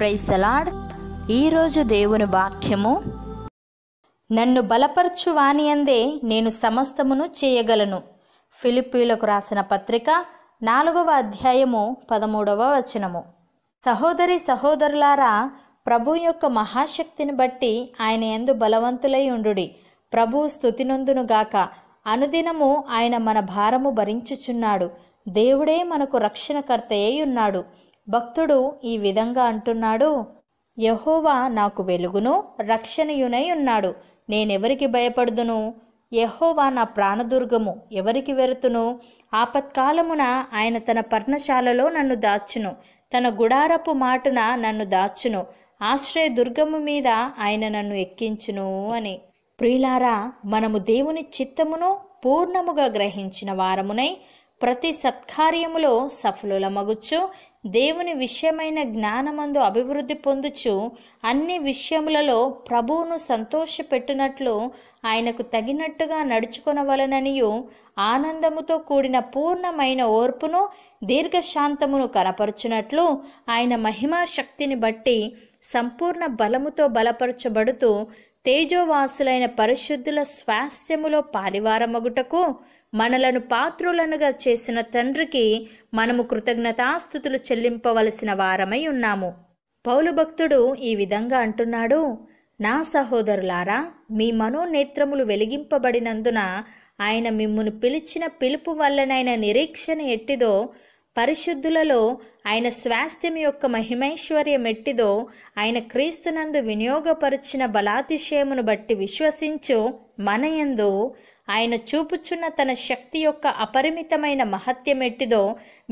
praise ఈరోజు దేవుని వాక్యము నన్ను బలపరచు వాణి అందే నేను సమస్తమును చేయగలను ఫిలిప్పీలకు రాసిన పత్రిక నాలుగవ అధ్యాయము పదమూడవ వచనము సహోదరి సహోదరులారా ప్రభు యొక్క మహాశక్తిని బట్టి ఆయన ఎందు బలవంతులై ఉండుడి ప్రభు స్థుతినందునుగాక అనుదినము ఆయన మన భారము భరించుచున్నాడు దేవుడే మనకు రక్షణకర్తయ్యున్నాడు ఉన్నాడు భక్తుడు ఈ విధంగా అంటున్నాడు యహోవా నాకు వెలుగును రక్షణయునై ఉన్నాడు నేనెవరికి భయపడుదును యహోవా నా ప్రాణదుర్గము ఎవరికి వెరుతును ఆపత్కాలమున ఆయన తన పర్ణశాలలో నన్ను దాచును తన గుడారపు మాటున నన్ను దాచును ఆశ్రయ దుర్గము మీద ఆయన నన్ను ఎక్కించును అని ప్రియులారా మనము దేవుని చిత్తమును పూర్ణముగా గ్రహించిన వారమునై ప్రతి సత్కార్యములో సఫలుల మగుచ్చు దేవుని విషయమైన జ్ఞానమందు అభివృద్ధి పొందుచు అన్ని విషయములలో ప్రభువును సంతోషపెట్టునట్లు ఆయనకు తగినట్టుగా నడుచుకొనవలననియు ఆనందముతో కూడిన పూర్ణమైన ఓర్పును దీర్ఘశాంతమును కనపరుచునట్లు ఆయన మహిమా శక్తిని బట్టి సంపూర్ణ బలముతో బలపరచబడుతూ తేజోవాసులైన పరిశుద్ధుల స్వాస్థ్యములో పాలివారమగుటకు మనలను పాత్రులనుగా చేసిన తండ్రికి మనము కృతజ్ఞతాస్థుతులు చెల్లింపవలసిన వారమై ఉన్నాము పౌలు భక్తుడు ఈ విధంగా అంటున్నాడు నా సహోదరులారా మీ మనోనేత్రములు వెలిగింపబడినందున ఆయన మిమ్మును పిలిచిన పిలుపు వల్లనైన నిరీక్షణ ఎట్టిదో పరిశుద్ధులలో ఆయన స్వాస్థ్యం యొక్క మహిమైశ్వర్యం ఎట్టిదో ఆయన క్రీస్తునందు వినియోగపరిచిన బలాతిశయమును బట్టి విశ్వసించు మనయందు ఆయన చూపుచున్న తన శక్తి యొక్క అపరిమితమైన మహత్యమెట్టిదో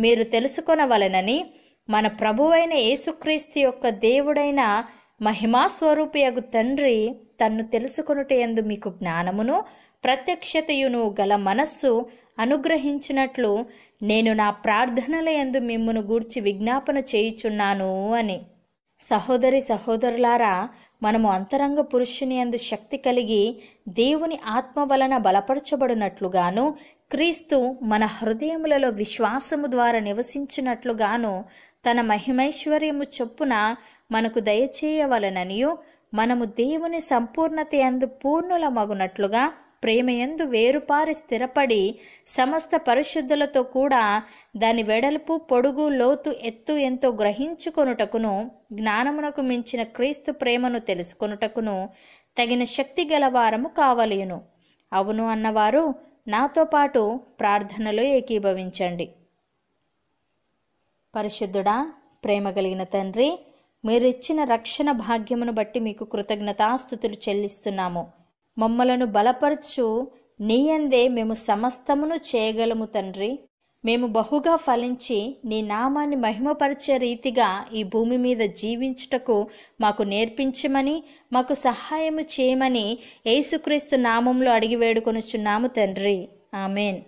మీరు తెలుసుకొనవలెనని మన ప్రభువైన యేసుక్రీస్తు యొక్క దేవుడైన మహిమాస్వరూపియగు తండ్రి తన్ను తెలుసుకొనుట ఎందు మీకు జ్ఞానమును ప్రత్యక్షతయును గల మనస్సు అనుగ్రహించినట్లు నేను నా ప్రార్థనల ఎందు మిమ్మును గూర్చి విజ్ఞాపన చేయుచున్నాను అని సహోదరి సహోదరులారా మనము అంతరంగ పురుషుని అందు శక్తి కలిగి దేవుని ఆత్మ వలన బలపరచబడినట్లుగాను క్రీస్తు మన హృదయములలో విశ్వాసము ద్వారా నివసించినట్లుగాను తన మహిమైశ్వర్యము చొప్పున మనకు దయచేయవలననియు మనము దేవుని సంపూర్ణత అందు మగునట్లుగా ప్రేమయందు వేరుపారి స్థిరపడి సమస్త పరిశుద్ధులతో కూడా దాని వెడల్పు పొడుగు లోతు ఎత్తు ఎంతో గ్రహించుకొనుటకును జ్ఞానమునకు మించిన క్రీస్తు ప్రేమను తెలుసుకొనుటకును తగిన శక్తి గలవారము కావలేను అవును అన్నవారు నాతో పాటు ప్రార్థనలో ఏకీభవించండి పరిశుద్ధుడా ప్రేమ కలిగిన తండ్రి మీరిచ్చిన రక్షణ భాగ్యమును బట్టి మీకు కృతజ్ఞతాస్థుతులు చెల్లిస్తున్నాము మమ్మలను బలపరచు నీయందే మేము సమస్తమును చేయగలము తండ్రి మేము బహుగా ఫలించి నీ నామాన్ని మహిమపరిచే రీతిగా ఈ భూమి మీద జీవించుటకు మాకు నేర్పించమని మాకు సహాయము చేయమని యేసుక్రీస్తు నామంలో అడిగి వేడుకొనుచున్నాము తండ్రి ఆమెన్